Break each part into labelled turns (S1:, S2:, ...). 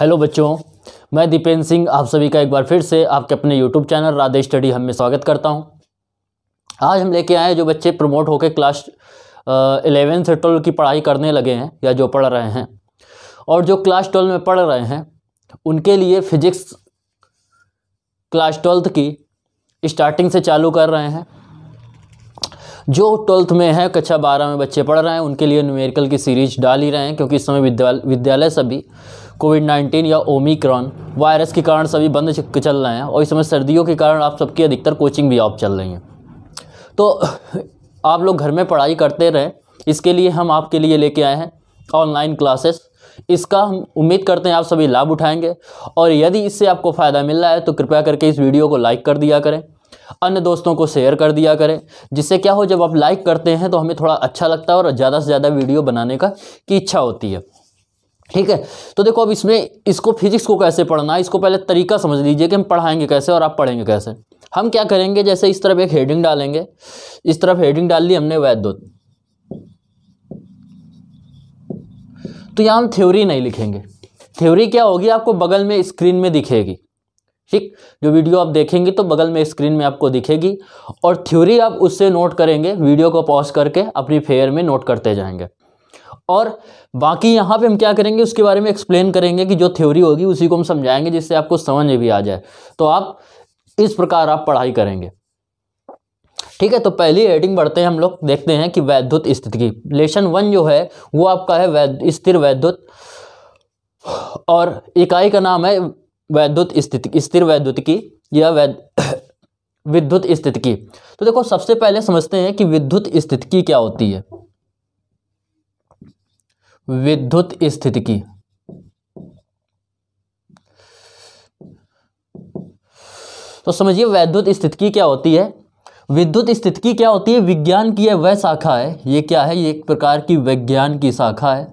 S1: Hello बच्चों मैं दीपेंद्र सिंह आप सभी का एक बार फिर से आपके अपने यूट्यूब चैनल राधे स्टडी हम में स्वागत करता हूं आज हम लेके आए जो बच्चे प्रमोट होकर क्लास एलेवन से ट्वेल्व की पढ़ाई करने लगे हैं या जो पढ़ रहे हैं और जो क्लास ट्वेल्व में पढ़ रहे हैं उनके लिए फिजिक्स क्लास ट्वेल्थ की स्टार्टिंग से चालू कर रहे हैं जो ट्वेल्थ में है कक्षा बारह में बच्चे पढ़ रहे हैं उनके लिए न्यूमेरिकल की सीरीज डाल ही रहे हैं क्योंकि इस समय विद्यालय विद्यालय सभी कोविड नाइन्टीन या ओमिक्रॉन वायरस के कारण सभी बंद चल रहे हैं और इस समय सर्दियों के कारण आप सबकी अधिकतर कोचिंग भी ऑफ चल रही हैं तो आप लोग घर में पढ़ाई करते रहें इसके लिए हम आपके लिए लेके आए हैं ऑनलाइन क्लासेस इसका हम उम्मीद करते हैं आप सभी लाभ उठाएंगे और यदि इससे आपको फ़ायदा मिल रहा है तो कृपया करके इस वीडियो को लाइक कर दिया करें अन्य दोस्तों को शेयर कर दिया करें जिससे क्या हो जब आप लाइक करते हैं तो हमें थोड़ा अच्छा लगता है और ज़्यादा से ज़्यादा वीडियो बनाने का की इच्छा होती है ठीक है तो देखो अब इसमें इसको फिजिक्स को कैसे पढ़ना है इसको पहले तरीका समझ लीजिए कि हम पढ़ाएंगे कैसे और आप पढ़ेंगे कैसे हम क्या करेंगे जैसे इस तरफ एक हेडिंग डालेंगे इस तरफ हेडिंग डाल ली हमने वैद्युत तो यहाँ हम थ्योरी नहीं लिखेंगे थ्योरी क्या होगी आपको बगल में स्क्रीन में दिखेगी ठीक जो वीडियो आप देखेंगे तो बगल में स्क्रीन में आपको दिखेगी और थ्योरी आप उससे नोट करेंगे वीडियो को पॉज करके अपनी फेयर में नोट करते जाएंगे और बाकी यहाँ पे हम क्या करेंगे उसके बारे में एक्सप्लेन करेंगे कि जो थ्योरी होगी उसी को हम समझाएंगे जिससे आपको समझ में भी आ जाए तो आप इस प्रकार आप पढ़ाई करेंगे ठीक है तो पहली एडिंग बढ़ते हैं हम लोग देखते हैं कि वैद्युत स्थिति लेशन वन जो है वो आपका है वैद्य स्थिर वैद्युत और इकाई का नाम है वैद्युत स्थिति स्थिर वैद्युत की या वैद विद्युत स्थिति की तो देखो सबसे पहले समझते हैं कि विद्युत स्थिति की क्या होती है विद्युत स्थिति की तो समझिए वैद्युत स्थिति की क्या होती है विद्युत स्थिति की क्या होती है विज्ञान की यह वह शाखा है ये क्या है ये एक प्रकार की विज्ञान की शाखा है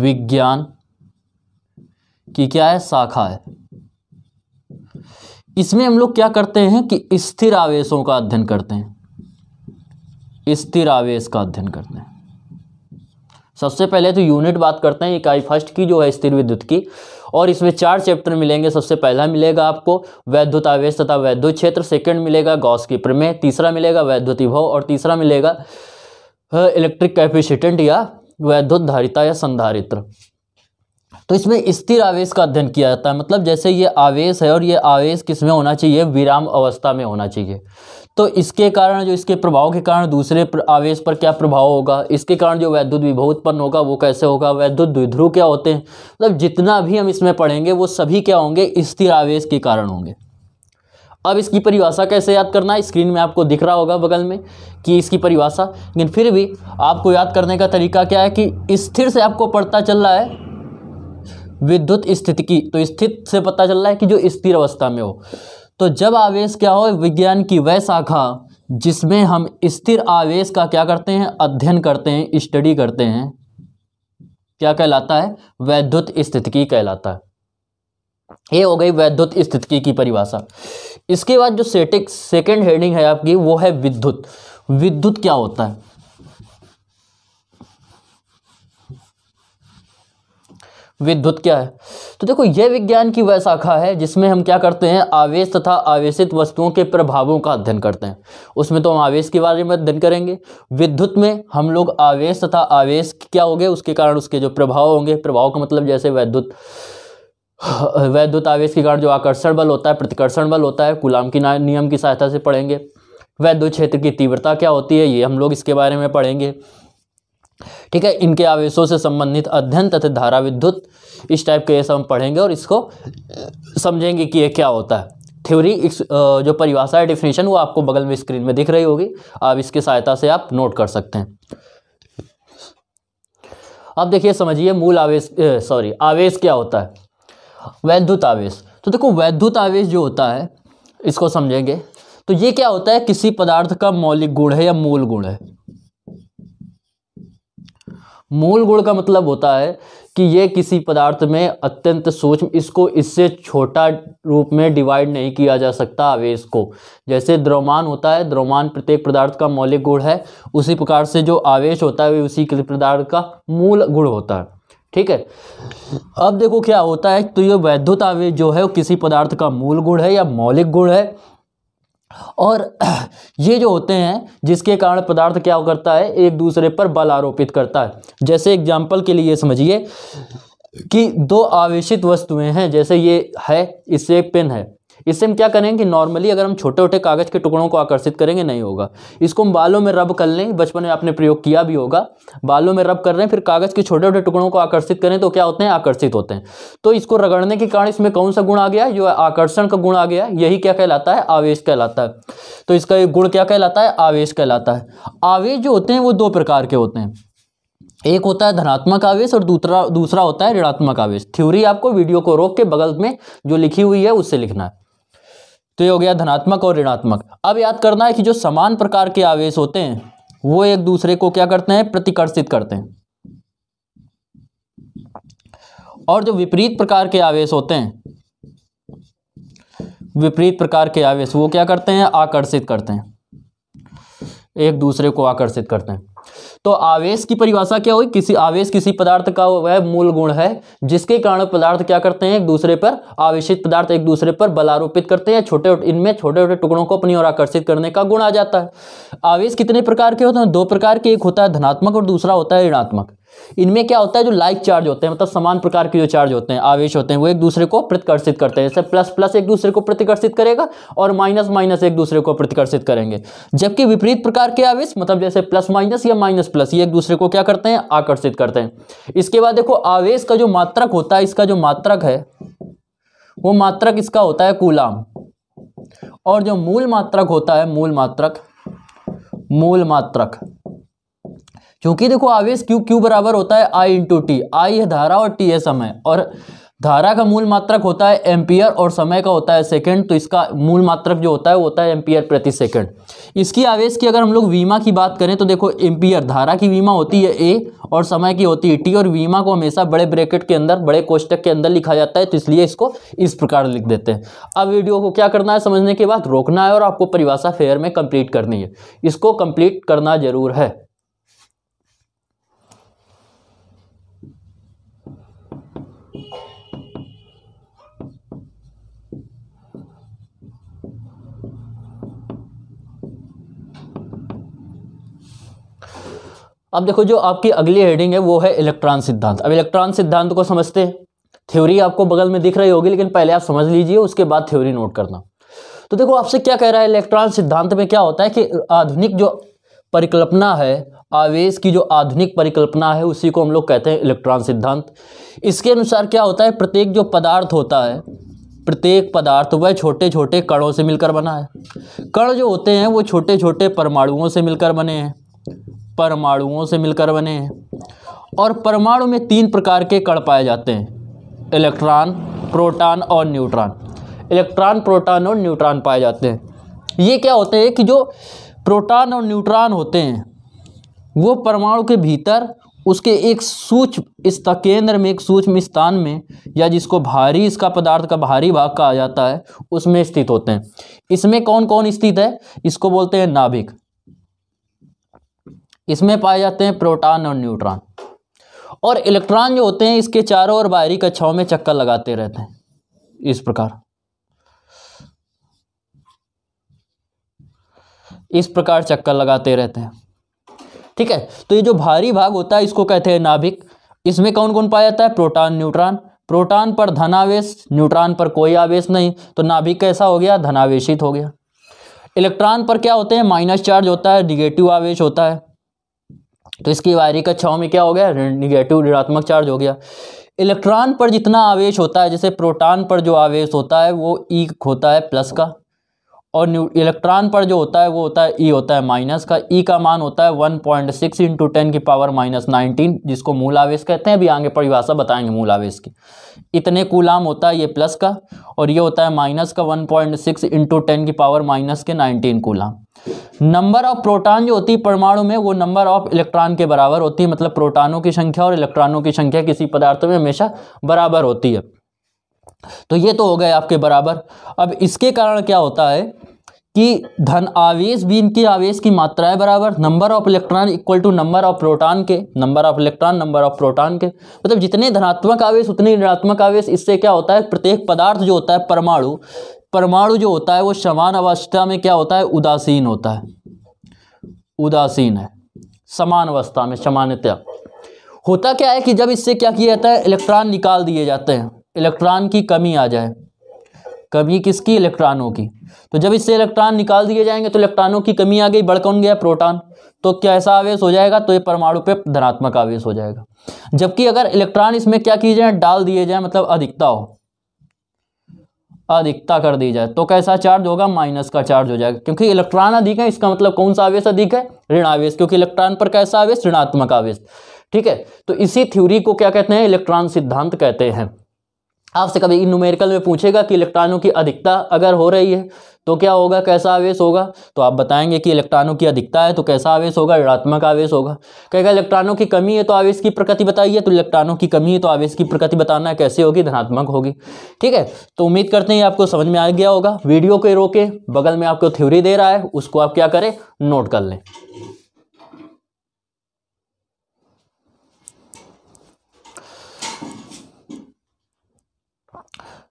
S1: विज्ञान की क्या है शाखा है इसमें हम लोग क्या करते हैं कि स्थिर आवेशों का अध्ययन करते हैं स्थिर आवेश का अध्ययन करते हैं सबसे पहले तो यूनिट बात करते हैं इकाई फर्स्ट की जो है स्थिर विद्युत की और इसमें चार चैप्टर मिलेंगे सबसे पहला मिलेगा आपको वैद्युत आवेश तथा वैद्युत क्षेत्र सेकंड मिलेगा गॉस की प्रमेय तीसरा मिलेगा वैद्युत विभव और तीसरा मिलेगा इलेक्ट्रिक कैपेसिटेंट या वैद्युत धारिता या संधारित्र तो इसमें स्थिर आवेश का अध्ययन किया जाता है मतलब जैसे ये आवेश है और ये आवेश किस में होना चाहिए विराम अवस्था में होना चाहिए तो इसके कारण जो इसके प्रभाव के कारण दूसरे आवेश पर क्या प्रभाव होगा इसके कारण जो वैद्युत विभव उत्पन्न होगा वो कैसे होगा वैद्युत द्विध्रुव क्या होते हैं मतलब जितना भी हम इसमें पढ़ेंगे वो सभी क्या होंगे स्थिर आवेश के कारण होंगे अब इसकी परिभाषा कैसे याद करना है स्क्रीन में आपको दिख रहा होगा बगल में कि इसकी परिभाषा लेकिन फिर भी आपको याद करने का तरीका क्या है कि स्थिर से आपको पढ़ता चल रहा है विद्युत स्थिति की तो स्थित से पता चल रहा है कि जो स्थिर अवस्था में हो तो जब आवेश क्या हो विज्ञान की वह शाखा जिसमें हम स्थिर आवेश का क्या करते हैं अध्ययन करते हैं स्टडी करते हैं क्या कहलाता है वैद्युत स्थितिकी कहलाता है ये हो गई वैद्युत स्थितिकी की परिभाषा इसके बाद जो सेटिक सेकेंड हेडिंग है आपकी वो है विद्युत विद्युत क्या होता है विद्युत क्या है तो देखो यह विज्ञान की वह शाखा है जिसमें हम क्या करते हैं आवेश तथा आवेशित वस्तुओं के प्रभावों का अध्ययन करते हैं उसमें तो हम आवेश के बारे में अध्ययन करेंगे विद्युत में हम लोग आवेश तथा आवेश क्या हो उसके कारण उसके जो प्रभाव होंगे प्रभाव का मतलब जैसे वैद्युत वैद्युत आवेश के कारण जो आकर्षण बल होता है प्रतिकर्षण बल होता है गुलाम की नियम की सहायता से पढ़ेंगे वैद्युत क्षेत्र की तीव्रता क्या होती है ये हम लोग इसके बारे में पढ़ेंगे ठीक है इनके आवेशों से संबंधित अध्ययन तथा धारा विद्युत इस टाइप के ऐसा हम पढ़ेंगे और इसको समझेंगे कि ये क्या होता है थ्योरी जो परिभाषा है डिफिनेशन वो आपको बगल में स्क्रीन में दिख रही होगी आप इसकी सहायता से आप नोट कर सकते हैं अब देखिए समझिए मूल आवेश सॉरी आवेश क्या होता है वैद्युत आवेश तो देखो वैद्युत आवेश जो होता है इसको समझेंगे तो ये क्या होता है किसी पदार्थ का मौलिक गुण है या मूल गुण है मूल गुण का मतलब होता है कि ये किसी पदार्थ में अत्यंत सूक्ष्म इसको इससे छोटा रूप में डिवाइड नहीं किया जा सकता आवेश को जैसे द्रव्यमान होता है द्रव्यमान प्रत्येक पदार्थ का मौलिक गुण है उसी प्रकार से जो आवेश होता है उसी पदार्थ का मूल गुण होता है ठीक है अब देखो क्या होता है तो ये वैद्युत आवेश जो है वो किसी पदार्थ का मूल गुण है या मौलिक गुण है और ये जो होते हैं जिसके कारण पदार्थ क्या करता है एक दूसरे पर बल आरोपित करता है जैसे एग्जाम्पल के लिए समझिए कि दो आवेशित वस्तुएं हैं जैसे ये है इससे एक पेन है इससे हम क्या करेंगे नॉर्मली अगर हम छोटे छोटे कागज़ के टुकड़ों को आकर्षित करेंगे नहीं होगा इसको हम बालों में रब कर लें बचपन में आपने प्रयोग किया भी होगा बालों में रब कर रहे हैं फिर कागज़ के छोटे छोटे टुकड़ों को आकर्षित करें तो क्या होते हैं आकर्षित होते हैं तो इसको रगड़ने के कारण इसमें कौन सा गुण आ गया जो आकर्षण का गुण आ गया यही क्या कहलाता है आवेश कहलाता है तो इसका गुण क्या कहलाता है आवेश कहलाता है आवेश जो होते हैं वो दो प्रकार के होते हैं एक होता है धनात्मक आवेश और दूसरा दूसरा होता है ऋणात्मक आवेश थ्योरी आपको वीडियो को रोक के बगल में जो लिखी हुई है उससे लिखना है तो ये हो गया धनात्मक और ऋणात्मक अब याद करना है कि जो समान प्रकार के आवेश होते हैं वो एक दूसरे को क्या करते हैं प्रतिकर्षित करते हैं और जो विपरीत प्रकार के आवेश होते हैं विपरीत प्रकार के आवेश वो क्या करते हैं आकर्षित करते हैं एक दूसरे को आकर्षित करते हैं तो आवेश की परिभाषा क्या हुई किसी आवेश किसी पदार्थ का वह मूल गुण है जिसके कारण पदार्थ क्या करते हैं एक दूसरे पर आवेशित पदार्थ एक दूसरे पर बलारोपित करते हैं छोटे इनमें छोटे छोटे टुकड़ों को अपनी ओर आकर्षित करने का गुण आ जाता है आवेश कितने प्रकार के होते हैं दो प्रकार के एक होता है धनात्मक और दूसरा होता है ऋणात्मक इनमें क्या होता है जो लाइक चार्ज होते हैं मतलब समान प्रकार के जो चार्ज होते हैं आवेश होते हैं वो एक दूसरे को प्रतिकर्षित करते हैं जैसे प्लस प्लस एक दूसरे को प्रतिकर्षित करेगा और माइनस माइनस एक दूसरे को प्रतिकर्षित करेंगे जबकि विपरीत प्रकार के आवेश मतलब जैसे प्लस माइनस या माइनस प्लस ये एक दूसरे को क्या करते हैं आकर्षित करते हैं इसके बाद देखो आवेश का जो मात्रक होता है इसका जो मात्रक है वो मात्रक इसका होता है कूलाम और जो मूल मात्रक होता है मूल मात्रक मूल मात्रक क्योंकि देखो आवेश क्यू क्यू बराबर होता है आई इंटू टी आई है धारा और टी है समय और धारा का मूल मात्रक होता है एम्पियर और समय का होता है सेकंड तो इसका मूल मात्रक जो होता है वो होता है एम्पियर प्रति सेकंड इसकी आवेश की अगर हम लोग वीमा की बात करें तो देखो एम्पियर धारा की वीमा होती है ए और समय की होती है टी और वीमा को हमेशा बड़े ब्रैकेट के अंदर बड़े कोष्टक के अंदर लिखा जाता है तो इसलिए इसको इस प्रकार लिख देते हैं अब वीडियो को क्या करना है समझने के बाद रोकना है और आपको परिभाषा फेयर में कंप्लीट करनी है इसको कंप्लीट करना जरूर है अब देखो जो आपकी अगली हेडिंग है वो है इलेक्ट्रॉन सिद्धांत अब इलेक्ट्रॉन सिद्धांत को समझते हैं थ्योरी आपको बगल में दिख रही होगी लेकिन पहले आप समझ लीजिए उसके बाद थ्योरी नोट करना तो देखो आपसे क्या कह रहा है इलेक्ट्रॉन सिद्धांत में क्या होता है कि आधुनिक जो परिकल्पना है आवेश की जो आधुनिक परिकल्पना है उसी को हम लोग कहते हैं इलेक्ट्रॉन सिद्धांत इसके अनुसार क्या होता है प्रत्येक जो पदार्थ होता है प्रत्येक पदार्थ वह छोटे छोटे कणों से मिलकर बना है कण जो होते हैं वो छोटे छोटे परमाणुओं से मिलकर बने हैं परमाणुओं से मिलकर बने हैं और परमाणु में तीन प्रकार के कण पाए जाते हैं इलेक्ट्रॉन प्रोटॉन और न्यूट्रॉन इलेक्ट्रॉन प्रोटॉन और न्यूट्रॉन पाए जाते हैं ये क्या होते हैं कि जो प्रोटॉन और न्यूट्रॉन होते हैं वो परमाणु के भीतर उसके एक सूक्ष्म इस केंद्र में एक सूक्ष्म स्थान में या जिसको भारी इसका पदार्थ का भारी भाग कहा जाता है उसमें स्थित होते हैं इसमें कौन कौन स्थित है इसको बोलते हैं नाभिक इसमें पाए जाते हैं प्रोटॉन और न्यूट्रॉन और इलेक्ट्रॉन जो होते हैं इसके चारों और बाहरी कक्षाओं में चक्कर लगाते रहते हैं इस प्रकार इस प्रकार चक्कर लगाते रहते हैं ठीक है तो ये जो भारी भाग होता है इसको कहते हैं नाभिक इसमें कौन कौन पाया जाता है प्रोटॉन न्यूट्रॉन प्रोटॉन पर धनावेश न्यूट्रॉन पर कोई आवेश नहीं तो नाभिक कैसा हो गया धनावेशित हो गया इलेक्ट्रॉन पर क्या होते हैं माइनस चार्ज होता है निगेटिव आवेश होता है तो इसकी वायरी का छाव में क्या हो गया निगेटिव ऋणात्मक चार्ज हो गया इलेक्ट्रॉन पर जितना आवेश होता है जैसे प्रोटॉन पर जो आवेश होता है वो ई e होता है प्लस का और न्यू इलेक्ट्रॉन पर जो होता है वो होता है ई e होता है माइनस का ई e का मान होता है one point six into ten की पावर माइनस नाइनटीन जिसको मूल आवेश कहते हैं अभी आगे परिभाषा बताएंगे मूल आवेश की इतने कूलाम होता है ये प्लस का और ये होता है माइनस का one point six into ten की पावर माइनस के nineteen coulomb number of proton जो होती है परमाणु में वो नंबर ऑफ इलेक्ट्रॉन के बराबर होती है मतलब प्रोटॉनों की संख्या और इलेक्ट्रॉनों की संख्या किसी पदार्थ में हमेशा बराबर होती है तो ये तो हो गए आपके बराबर अब इसके कारण क्या होता है कि धन आवेश बीम के आवेश की मात्रा है बराबर number of electron equal to number of proton के number of electron number of proton के मतलब जितने धनात्मक आवेश उतने ऋणात्मक आवेश इससे क्या होता है प्रत्येक पदार्थ जो होता है परमाणु परमाणु जो होता है वो समान अवस्था में क्या होता है उदासीन होता है उदासीन है समान अवस्था में समान्यता होता क्या है कि जब इससे क्या किया जाता है इलेक्ट्रॉन निकाल दिए जाते हैं इलेक्ट्रॉन की कमी आ जाए कमी किसकी इलेक्ट्रॉनों की तो जब इससे इलेक्ट्रॉन निकाल दिए जाएंगे तो इलेक्ट्रॉनों की कमी आ गई बढ़ कौन गया प्रोटॉन तो कैसा आवेश हो जाएगा तो ये परमाणु पे धनात्मक आवेश हो जाएगा जबकि अगर इलेक्ट्रॉन इसमें क्या किए जाए डाल दिए जाए मतलब अधिकता हो अधिकता कर दी जाए तो कैसा चार्ज होगा माइनस का चार्ज हो जाएगा क्योंकि इलेक्ट्रॉन अधिक है इसका मतलब कौन सा आवेश अधिक है ऋण आवेश क्योंकि इलेक्ट्रॉन पर कैसा आवेश ऋणात्मक आवेश ठीक है तो इसी थ्योरी को क्या कहते हैं इलेक्ट्रॉन सिद्धांत कहते हैं आपसे कभी न्यूमेरिकल में पूछेगा कि इलेक्ट्रॉनों की अधिकता अगर हो रही है तो क्या होगा कैसा आवेश होगा तो आप बताएंगे कि इलेक्ट्रॉनों की अधिकता है तो कैसा आवेश होगा ऋणात्मक आवेश होगा कहेगा इलेक्ट्रॉनों की कमी है तो आवेश की प्रकृति बताइए तो इलेक्ट्रॉनों की कमी है तो आवेश की प्रकृति बताना है कैसे होगी धनात्मक होगी ठीक है तो उम्मीद करते हैं आपको समझ में आ गया होगा वीडियो को रोके बगल में आपको थ्योरी दे रहा है उसको आप क्या करें नोट कर लें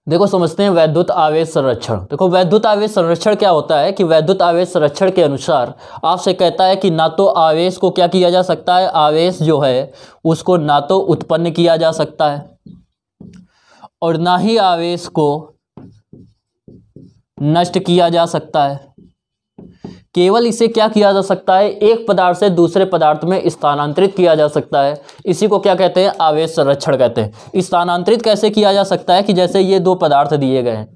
S1: देखो समझते हैं वैद्युत आवेश संरक्षण देखो वैद्युत आवेश संरक्षण क्या होता है कि वैद्युत आवेश संरक्षण के अनुसार आपसे कहता है कि ना तो आवेश को क्या किया जा सकता है आवेश जो है उसको ना तो उत्पन्न किया जा सकता है और ना ही आवेश को नष्ट किया जा सकता है केवल इसे क्या किया जा सकता है एक पदार्थ से दूसरे पदार्थ में स्थानांतरित किया जा सकता है इसी को क्या कहते हैं आवेश संरक्षण कहते हैं स्थानांतरित कैसे किया जा सकता है कि जैसे ये दो पदार्थ दिए गए हैं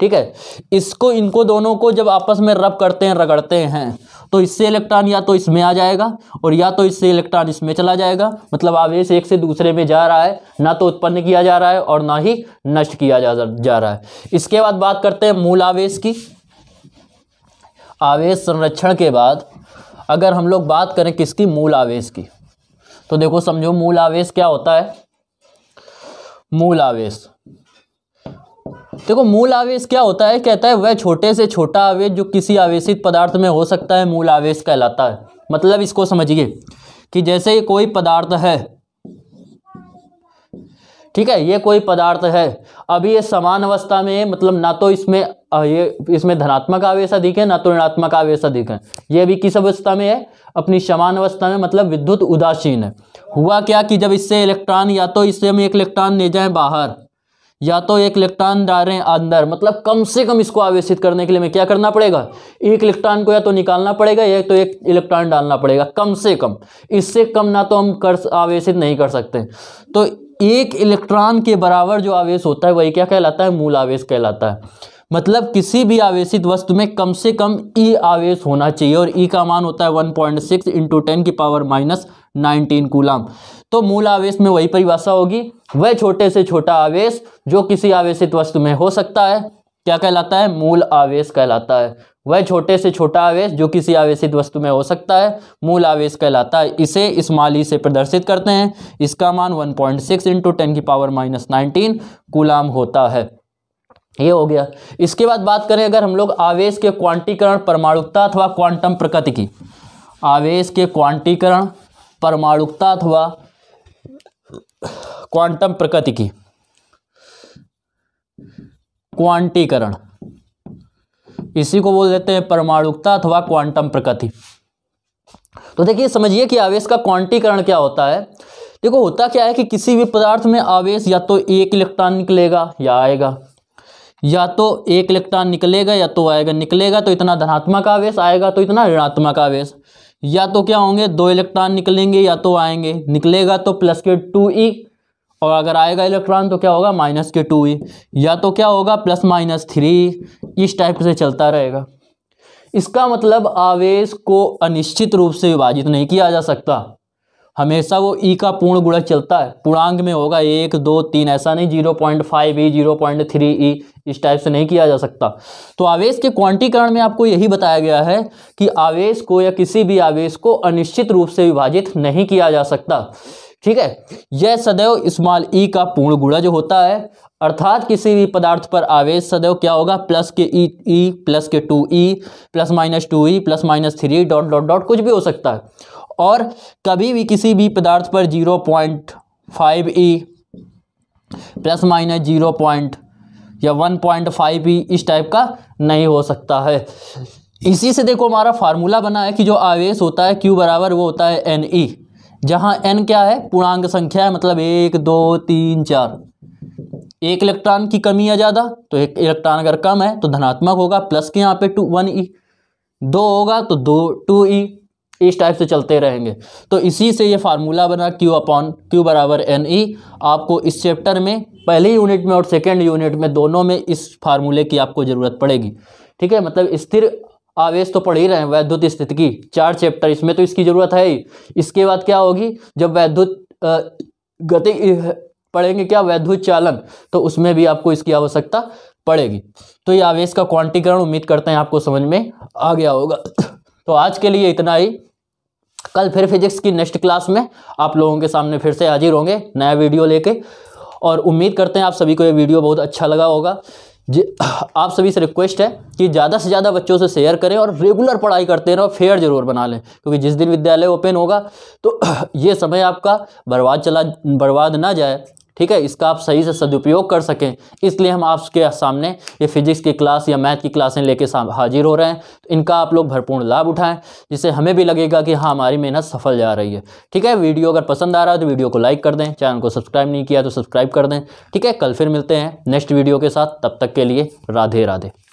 S1: ठीक है इसको इनको दोनों को जब आपस में रब करते हैं रगड़ते हैं तो इससे इलेक्ट्रॉन या तो इसमें आ जाएगा और या तो इससे इलेक्ट्रॉन इसमें चला जाएगा मतलब आवेश एक से दूसरे में जा रहा है ना तो उत्पन्न किया जा रहा है और ना ही नष्ट किया जा, जा रहा है इसके बाद बात करते हैं मूल आवेश की आवेश संरक्षण के बाद अगर हम लोग बात करें किसकी मूल आवेश की तो देखो समझो मूल आवेश क्या होता है मूल आवेश देखो मूल आवेश क्या होता है कहता है वह छोटे से छोटा आवेश जो किसी आवेशित पदार्थ में हो सकता है मूल आवेश कहलाता है मतलब इसको समझिए कि जैसे कोई पदार्थ है ठीक है ये कोई पदार्थ है अभी ये समान अवस्था में मतलब ना तो इसमें ये इसमें धनात्मक आवेश अधिक है ना तो ऋणात्मक आवेश अधिक है ये अभी किस अवस्था में है अपनी समान अवस्था में मतलब विद्युत उदासीन है हुआ क्या कि जब इससे इलेक्ट्रॉन या तो इससे हम एक इलेक्ट्रॉन ले जाएं बाहर या तो एक इलेक्ट्रॉन डालें अंदर मतलब कम से कम इसको आवेशित करने के लिए हमें क्या करना पड़ेगा एक इलेक्ट्रॉन को या तो निकालना पड़ेगा या तो एक इलेक्ट्रॉन डालना पड़ेगा कम से कम इससे कम ना तो हम कर आवेशित नहीं कर सकते तो एक इलेक्ट्रॉन के बराबर जो आवेश होता है वही क्या कहलाता है मूल आवेश कहलाता है मतलब किसी भी आवेशित वस्तु में कम से कम ई e आवेश होना चाहिए और ई e का मान होता है 1.6 पॉइंट सिक्स इंटू टेन की पावर माइनस नाइनटीन कूलाम तो मूल आवेश में वही परिभाषा होगी वह छोटे से छोटा आवेश जो किसी आवेशित वस्तु में हो सकता है क्या कहलाता है मूल आवेश कहलाता है वह छोटे से छोटा आवेश जो किसी आवेशित वस्तु में हो सकता है मूल आवेश कहलाता है इसे इस माली से प्रदर्शित करते हैं इसका मान 1.6 पॉइंट सिक्स इंटू टेन की पावर माइनस नाइनटीन गुलाम होता है ये हो गया इसके बाद बात करें अगर हम लोग आवेश के क्वांटीकरण परमाणुकता अथवा क्वांटम प्रकृति की आवेश के क्वांटीकरण परमाणुकता अथवा क्वांटम प्रकृति की क्वांटीकरण इसी को बोल देते हैं परमाणुकता अथवा क्वांटम प्रकृति तो देखिए समझिए कि आवेश का क्वांटीकरण क्या होता है देखो होता क्या है कि किसी भी पदार्थ में आवेश या तो एक इलेक्ट्रॉन निकलेगा या आएगा या तो एक इलेक्ट्रॉन निकलेगा या तो आएगा निकलेगा तो इतना धनात्मक आवेश आएगा तो इतना ऋणात्मक आवेश या तो क्या होंगे दो इलेक्ट्रॉन निकलेंगे या तो आएंगे निकलेगा तो प्लस के टू ई e, और अगर आएगा इलेक्ट्रॉन तो क्या होगा माइनस के टू ई e। या तो क्या होगा प्लस माइनस थ्री इस टाइप से चलता रहेगा इसका मतलब आवेश को अनिश्चित रूप से विभाजित नहीं किया जा सकता हमेशा वो ई e का पूर्ण गुणक चलता है पूर्णांक में होगा एक दो तीन ऐसा नहीं zero point five E zero point three E इस टाइप से नहीं किया जा सकता तो आवेश के क्वांटीकरण में आपको यही बताया गया है कि आवेश को या किसी भी आवेश को अनिश्चित रूप से विभाजित नहीं किया जा सकता ठीक है यह सदैव स्मॉल ई का पूर्ण गुणा जो होता है अर्थात किसी भी पदार्थ पर आवेश सदैव क्या होगा प्लस के ई ई प्लस के two E plus minus two E plus minus three dot dot dot कुछ भी हो सकता है और कभी भी किसी भी पदार्थ पर zero point five E plus minus zero point या वन पॉइंट फाइव ई इस टाइप का नहीं हो सकता है इसी से देखो हमारा फार्मूला बना है कि जो आवेश होता है क्यू बराबर वो होता है एन ई e। जहां एन क्या है पूर्णांक संख्या है मतलब एक दो तीन चार एक इलेक्ट्रॉन की कमी है ज़्यादा तो एक इलेक्ट्रॉन अगर कम है तो धनात्मक होगा प्लस के यहाँ पे टू वन ई दो होगा तो दो टू ई इस टाइप से चलते रहेंगे तो इसी से ये फार्मूला बना क्यू अपॉन क्यू बराबर एन ई आपको इस चैप्टर में पहले यूनिट में और सेकेंड यूनिट में दोनों में इस फार्मूले की आपको ज़रूरत पड़ेगी ठीक है मतलब स्थिर आवेश तो पढ़ ही रहे हैं वैद्युत स्थिति की चार चैप्टर इसमें तो इसकी ज़रूरत है ही इसके बाद क्या होगी जब वैद्युत गति पढ़ेंगे क्या वैद्युत चालन तो उसमें भी आपको इसकी आवश्यकता पड़ेगी तो ये आवेश का क्वांटीकरण उम्मीद करते हैं आपको समझ में आ गया होगा तो आज के लिए इतना ही कल फिर फिजिक्स की नेक्स्ट क्लास में आप लोगों के सामने फिर से हाजिर होंगे नया वीडियो लेके और उम्मीद करते हैं आप सभी को ये वीडियो बहुत अच्छा लगा होगा आप सभी से रिक्वेस्ट है कि ज़्यादा से ज़्यादा बच्चों से शेयर करें और रेगुलर पढ़ाई करते रहें और फेयर जरूर बना लें क्योंकि जिस दिन विद्यालय ओपन होगा तो ये समय आपका बर्बाद चला बर्बाद ना जाए ठीक है इसका आप सही से सदुपयोग कर सकें इसलिए हम आपके सामने ये फिजिक्स की क्लास या मैथ की क्लासें लेके हाजिर हो रहे हैं तो इनका आप लोग भरपूर लाभ उठाएं जिससे हमें भी लगेगा कि हाँ हमारी मेहनत सफल जा रही है ठीक है वीडियो अगर पसंद आ रहा है तो वीडियो को लाइक कर दें चैनल को सब्सक्राइब नहीं किया तो सब्सक्राइब कर दें ठीक है कल फिर मिलते हैं नेक्स्ट वीडियो के साथ तब तक के लिए राधे राधे